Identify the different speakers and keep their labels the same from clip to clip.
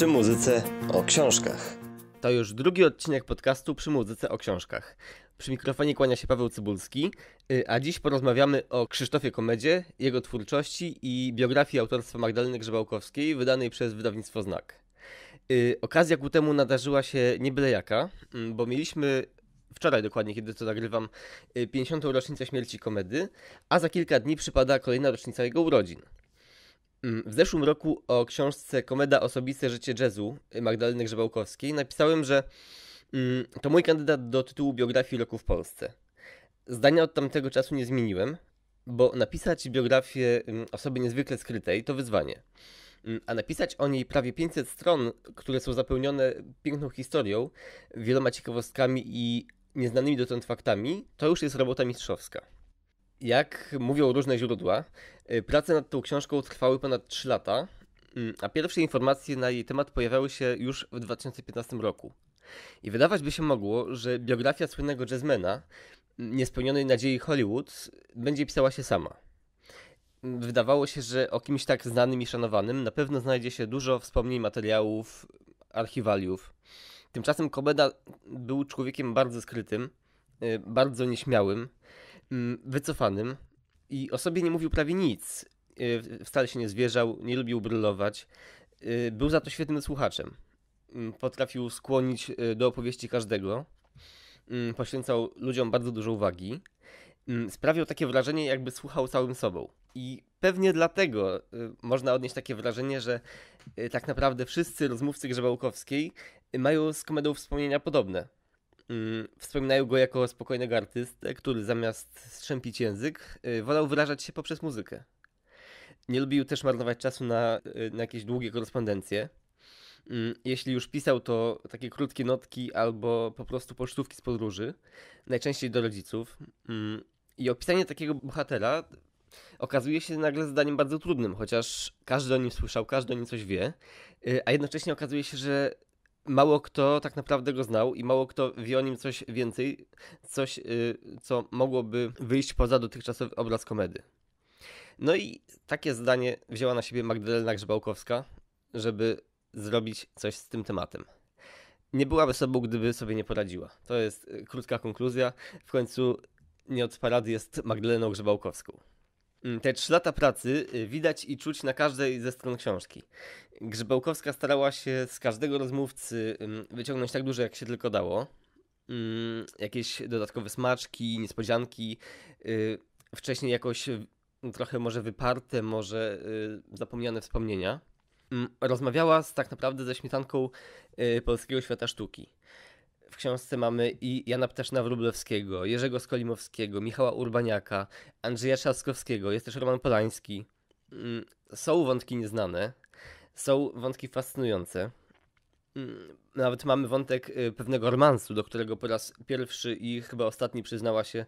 Speaker 1: przy muzyce o książkach. To już drugi odcinek podcastu przy muzyce o książkach. Przy mikrofonie kłania się Paweł Cybulski, y, a dziś porozmawiamy o Krzysztofie Komedzie, jego twórczości i biografii autorstwa Magdaleny Grzebałkowskiej wydanej przez wydawnictwo Znak. Y, okazja ku temu nadarzyła się nie byle jaka, mm, bo mieliśmy wczoraj dokładnie, kiedy to nagrywam, 50. Y, rocznicę śmierci komedy, a za kilka dni przypada kolejna rocznica jego urodzin. Mm, w zeszłym roku o książce Komeda Osobiste Życie Jazzu y, Magdaleny Grzebałkowskiej napisałem, że mm, to mój kandydat do tytułu biografii roku w Polsce. Zdania od tamtego czasu nie zmieniłem, bo napisać biografię mm, osoby niezwykle skrytej to wyzwanie. A napisać o niej prawie 500 stron, które są zapełnione piękną historią, wieloma ciekawostkami i nieznanymi dotąd faktami, to już jest robota mistrzowska. Jak mówią różne źródła, y, prace nad tą książką trwały ponad 3 lata, mm, a pierwsze informacje na jej temat pojawiały się już w 2015 roku. I wydawać by się mogło, że biografia słynnego jazzmena, mm, niespełnionej nadziei Hollywood, będzie pisała się sama. Mm, wydawało się, że o kimś tak znanym i szanowanym na pewno znajdzie się dużo wspomnień, materiałów, archiwaliów. Tymczasem Kobeda był człowiekiem bardzo skrytym, y, bardzo nieśmiałym, Mm, wycofanym i o sobie nie mówił prawie nic. Y, wcale się nie zwierzał, nie lubił brylować. Y, był za to świetnym słuchaczem. Mm, potrafił skłonić y, do opowieści każdego. Mm, poświęcał ludziom bardzo dużo uwagi. Sprawiał takie wrażenie, jakby słuchał całym sobą. I pewnie dlatego można odnieść takie wrażenie, że tak naprawdę wszyscy rozmówcy Grzebałkowskiej mają z komedą wspomnienia podobne Mm, wspominają go jako spokojnego artystę, który zamiast strzępić język, y, wolał wyrażać się poprzez muzykę. Nie lubił też marnować czasu na, y, na jakieś długie korespondencje. Mm, jeśli już pisał, to takie krótkie notki albo po prostu pocztówki z podróży, najczęściej do rodziców. Mm, I opisanie takiego bohatera okazuje się nagle zadaniem bardzo trudnym, chociaż każdy o nim słyszał, każdy o nim coś wie, y, a jednocześnie okazuje się, że mało kto tak naprawdę go znał i mało kto wie o nim coś więcej, coś, y, co mogłoby wyjść poza dotychczasowy obraz komedy. No i takie zdanie wzięła na siebie Magdalena Grzebałkowska, żeby zrobić coś z tym tematem. Nie byłaby sobą, gdyby sobie nie poradziła. To jest y, krótka konkluzja. W końcu nie od parady jest Magdaleną Grzebałkowską. Mm, te trzy lata pracy y, widać i czuć na każdej ze stron książki. Grzybełkowska starała się z każdego rozmówcy wyciągnąć tak dużo, jak się tylko dało. Mm, jakieś dodatkowe smaczki, niespodzianki, y, wcześniej jakoś y, trochę może wyparte, może zapomniane wspomnienia. Mm, rozmawiała z, tak naprawdę ze śmietanką polskiego świata sztuki w książce mamy i Jana Ptaszna-Wróblewskiego, Jerzego Skolimowskiego, Michała Urbaniaka, Andrzeja Trzaskowskiego, jest też Roman Polański. Mm, są wątki nieznane, są wątki fascynujące. Mm, nawet mamy wątek y, pewnego romansu, do którego po raz pierwszy i chyba ostatni przyznała się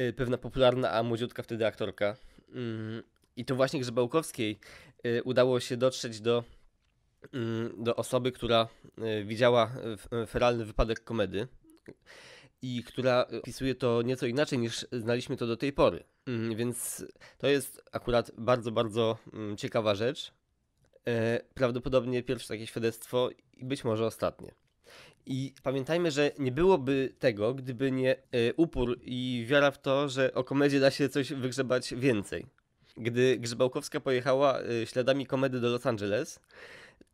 Speaker 1: y, pewna popularna, a młodziutka wtedy aktorka. Mm, I to właśnie Grzebałkowskiej y, udało się dotrzeć do Mm, do osoby, która e, widziała e, e, feralny wypadek komedy i która opisuje to nieco inaczej niż znaliśmy to do tej pory. Mm, więc to jest akurat bardzo, bardzo mm, ciekawa rzecz. Prawdopodobnie pierwsze takie świadectwo i być może ostatnie. I pamiętajmy, że nie byłoby tego, gdyby nie upór i wiara w to, że o komedzie da się coś wygrzebać więcej. Gdy Grzebałkowska pojechała śladami komedy do Los Angeles,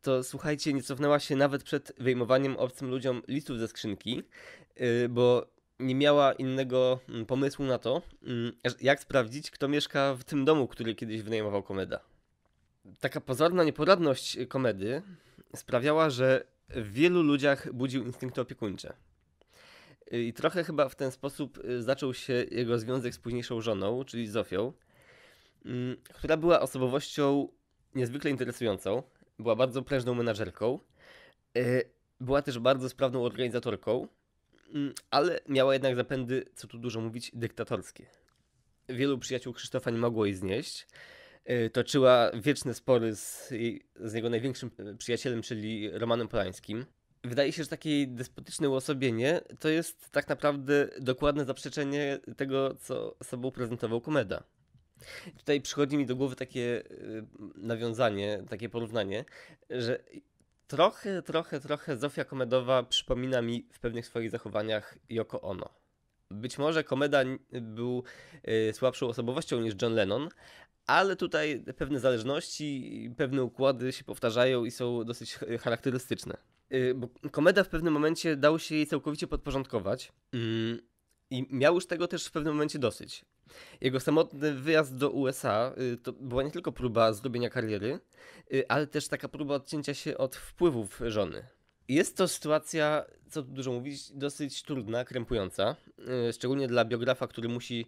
Speaker 1: to słuchajcie, nie cofnęła się nawet przed wyjmowaniem obcym ludziom listów ze skrzynki, y, bo nie miała innego mm, pomysłu na to, mm, jak sprawdzić, kto mieszka w tym domu, który kiedyś wynajmował komeda. Taka pozorna nieporadność komedy sprawiała, że w wielu ludziach budził instynkty opiekuńcze. Y, I trochę chyba w ten sposób y, zaczął się jego związek z późniejszą żoną, czyli Zofią, mm, która była osobowością niezwykle interesującą, była bardzo prężną menadżerką, e, była też bardzo sprawną organizatorką, mm, ale miała jednak zapędy, co tu dużo mówić, dyktatorskie. Wielu przyjaciół Krzysztofa nie mogło jej znieść. E, toczyła wieczne spory z, jej, z jego największym e, przyjacielem, czyli Romanem Polańskim. Wydaje się, że takie despotyczne uosobienie to jest tak naprawdę dokładne zaprzeczenie tego, co sobą prezentował Komeda. Tutaj przychodzi mi do głowy takie y, nawiązanie, takie porównanie, że trochę, trochę, trochę Zofia Komedowa przypomina mi w pewnych swoich zachowaniach Yoko Ono. Być może Komeda był y, słabszą osobowością niż John Lennon, ale tutaj pewne zależności, pewne układy się powtarzają i są dosyć charakterystyczne. Y, bo Komeda w pewnym momencie dał się jej całkowicie podporządkować mm, i miał już tego też w pewnym momencie dosyć. Jego samotny wyjazd do USA y, to była nie tylko próba zrobienia kariery, y, ale też taka próba odcięcia się od wpływów żony. Jest to sytuacja, co tu dużo mówić, dosyć trudna, krępująca, y, szczególnie dla biografa, który musi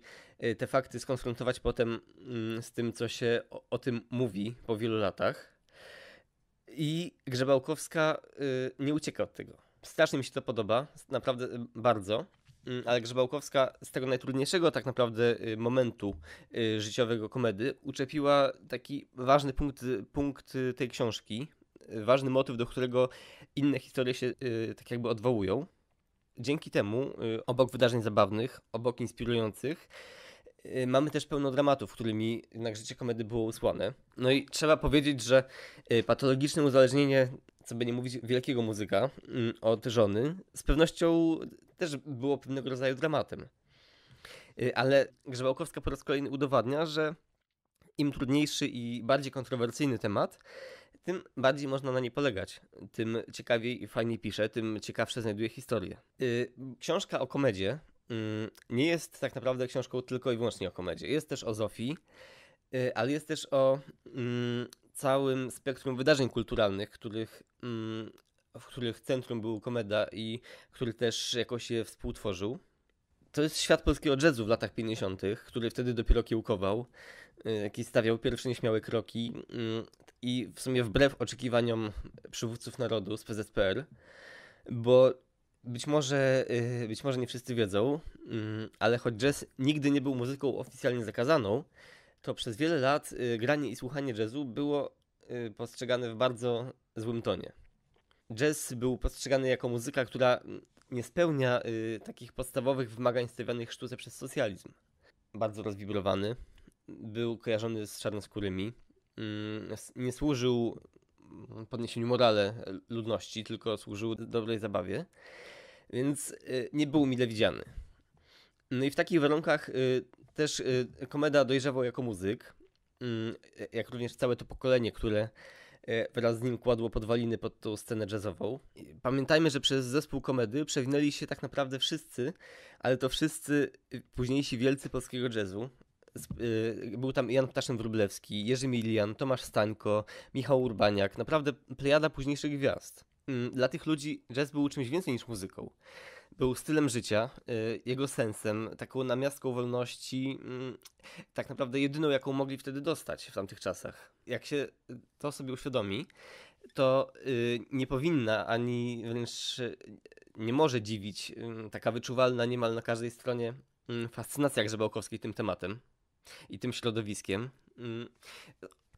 Speaker 1: te fakty skonfrontować potem mm, z tym, co się o, tym mówi po wielu latach. I Grzebałkowska nie ucieka od tego. Strasznie mi się to podoba, naprawdę bardzo. Mm, ale Grzebałkowska z tego najtrudniejszego tak naprawdę y, momentu y, życiowego komedy uczepiła taki ważny punkt, y, punkt tej książki, ważny motyw, do którego inne historie się tak jakby odwołują. Dzięki temu, obok wydarzeń zabawnych, obok inspirujących, mamy też pełno dramatów, którymi jednak życie komedy było usłane. No i trzeba powiedzieć, że patologiczne uzależnienie, co by nie mówić, wielkiego muzyka mm, od żony, z pewnością też było pewnego rodzaju dramatem. Y, ale Grzebałkowska po raz kolejny udowadnia, że im trudniejszy i bardziej kontrowersyjny temat, tym bardziej można na nie polegać. Tym ciekawiej i fajniej pisze, tym ciekawsze znajduje historię. Y, książka o komedzie y, nie jest tak naprawdę książką tylko i wyłącznie o komedzie. Jest też o Zofii, ale jest też o mm, całym spektrum wydarzeń kulturalnych, których mm, w których centrum był Komeda i który też jakoś je współtworzył. To jest świat polskiego jazzu w latach 50., który wtedy dopiero kiełkował, y, jaki stawiał pierwsze nieśmiałe kroki mm, i w sumie wbrew oczekiwaniom przywódców narodu z PZPR, bo być może, y, być może nie wszyscy wiedzą, mm, ale choć jazz nigdy nie był muzyką oficjalnie zakazaną, to przez wiele lat y, granie i słuchanie jazzu było postrzegane w bardzo złym tonie jazz był postrzegany jako muzyka, która nie spełnia y, takich podstawowych wymagań stawianych sztuce przez socjalizm. Bardzo rozwibrowany, był kojarzony z czarnoskórymi, y, nie służył podniesieniu morale e, ludności, tylko służył dobrej zabawie, więc y, nie był mile widziany. No i w takich warunkach y, też y, Komeda dojrzewał jako muzyk, mm, e, jak również całe to pokolenie, które E, wraz z nim kładło podwaliny pod tą scenę jazzową. Pamiętajmy, że przez zespół komedy przewinęli się tak naprawdę wszyscy, ale to wszyscy y, późniejsi wielcy polskiego jazzu. Y, był tam Jan Ptaszem wróblewski Jerzy Milian, Tomasz Stańko, Michał Urbaniak, naprawdę plejada późniejszych gwiazd. Mm, dla tych ludzi jazz był czymś więcej niż muzyką był stylem życia, y, jego sensem, taką namiastką wolności, mm, tak naprawdę jedyną, jaką mogli wtedy dostać w tamtych czasach. Jak się to sobie uświadomi, to y, nie powinna ani wręcz y, nie może dziwić taka wyczuwalna niemal na każdej stronie mm, fascynacja Grzebałkowskiej tym tematem i tym środowiskiem. Mm,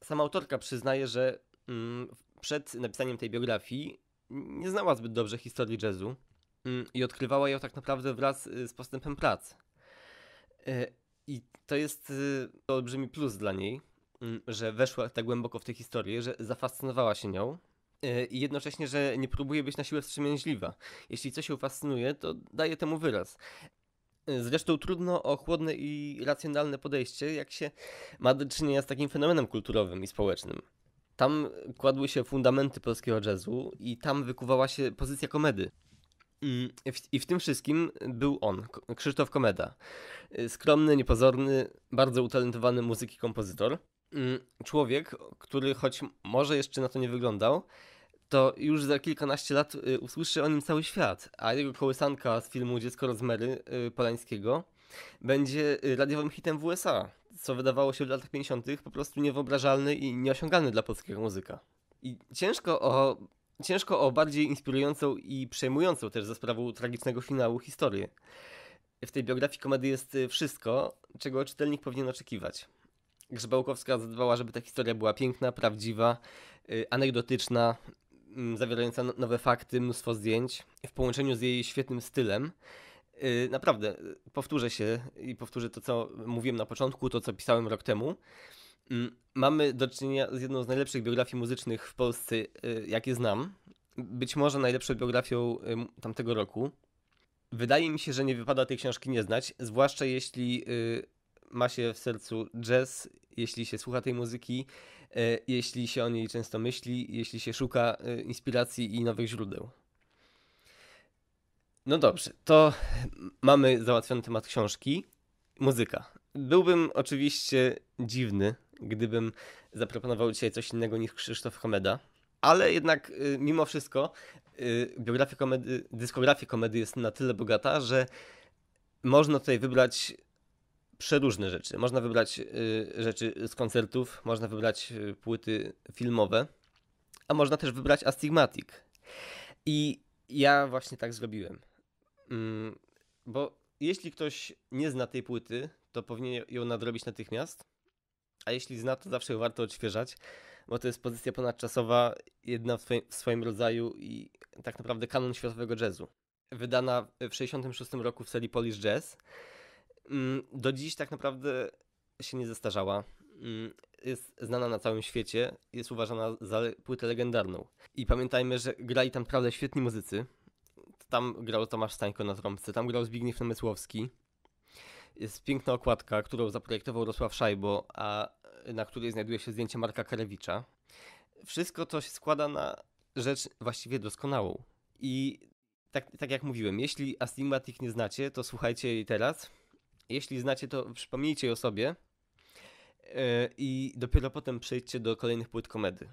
Speaker 1: sama autorka przyznaje, że przed napisaniem tej biografii nie znała zbyt dobrze historii jazzu. Mm, i odkrywała ją tak naprawdę wraz y, z postępem prac. Y, I to jest y, olbrzymi plus dla niej, mm, że weszła tak głęboko w tę historię, że zafascynowała się nią i jednocześnie, że nie próbuje być na siłę wstrzemięźliwa. Jeśli coś się fascynuje, to daje temu wyraz. Zresztą trudno o chłodne i racjonalne podejście, jak się ma do czynienia z takim fenomenem kulturowym i społecznym. Tam kładły się fundamenty polskiego jazzu i tam wykuwała się pozycja komedy. I w tym wszystkim był on, Krzysztof Komeda. Skromny, niepozorny, bardzo utalentowany muzyk i kompozytor. Mm, człowiek, który choć może jeszcze na to nie wyglądał, to już za kilkanaście lat y, usłyszy o nim cały świat, a jego kołysanka z filmu Dziecko Rozmery y, Polańskiego będzie y, radiowym hitem w USA, co wydawało się w latach 50. po prostu niewyobrażalny i nieosiągalny dla polskiego muzyka. I ciężko o Ciężko o bardziej inspirującą i przejmującą też za sprawą tragicznego finału historię. W tej biografii komedy jest y, wszystko, czego czytelnik powinien oczekiwać. Grzebałkowska zadbała, żeby ta historia była piękna, prawdziwa, y, anegdotyczna, mm, zawierająca no, nowe fakty, mnóstwo zdjęć, w połączeniu z jej świetnym stylem. Y, naprawdę, powtórzę się i powtórzę to, co mówiłem na początku, to, co pisałem rok temu. Mm, mamy do czynienia z jedną z najlepszych biografii muzycznych w Polsce, y, jakie znam. Być może najlepszą biografią tamtego roku. Wydaje mi się, że nie wypada tej książki nie znać, zwłaszcza jeśli y, ma się w sercu jazz, jeśli się słucha tej muzyki, y, jeśli się o niej często myśli, jeśli się szuka inspiracji i nowych źródeł. No dobrze, to mamy załatwiony temat książki. Muzyka. Byłbym oczywiście dziwny, gdybym zaproponował dzisiaj coś innego niż Krzysztof Komeda. Ale jednak y, mimo wszystko y, biografia komedy, dyskografia komedy jest na tyle bogata, że można tutaj wybrać przeróżne rzeczy. Można wybrać y, rzeczy z koncertów, można wybrać płyty filmowe, a można też wybrać Astigmatic. I ja właśnie tak zrobiłem. Mm, bo jeśli ktoś nie zna tej płyty, to powinien ją nadrobić natychmiast a jeśli zna, to zawsze warto odświeżać, bo to jest pozycja ponadczasowa, jedna w swoim, w swoim rodzaju i tak naprawdę kanon światowego jazzu. Wydana w 1966 roku w serii Polish Jazz. Mm, do dziś tak naprawdę się nie zestarzała. Mm, jest znana na całym świecie, jest uważana za płytę legendarną. I pamiętajmy, że grali tam naprawdę świetni muzycy. Tam grał Tomasz Stańko na trąbce, tam grał Zbigniew Namysłowski, jest piękna okładka, którą zaprojektował Rosław Szajbo, a na której znajduje się zdjęcie Marka Karewicza. Wszystko to się składa na rzecz właściwie doskonałą. I tak, tak jak mówiłem, jeśli Astigmatic nie znacie, to słuchajcie jej teraz. Jeśli znacie, to przypomnijcie jej o sobie. E, I dopiero potem przejdźcie do kolejnych płyt komedy.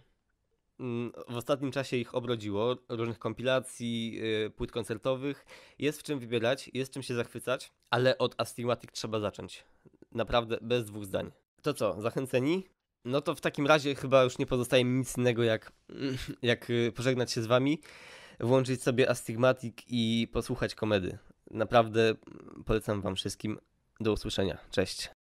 Speaker 1: Mm, w ostatnim czasie ich obrodziło, różnych kompilacji, y, płyt koncertowych. Jest w czym wybierać, jest czym się zachwycać, ale od Astigmatic trzeba zacząć. Naprawdę bez dwóch zdań. To co, zachęceni? No to w takim razie chyba już nie pozostaje mi nic innego jak, jak y, pożegnać się z wami, włączyć sobie Astigmatic i posłuchać komedy. Naprawdę polecam wam wszystkim. Do usłyszenia. Cześć.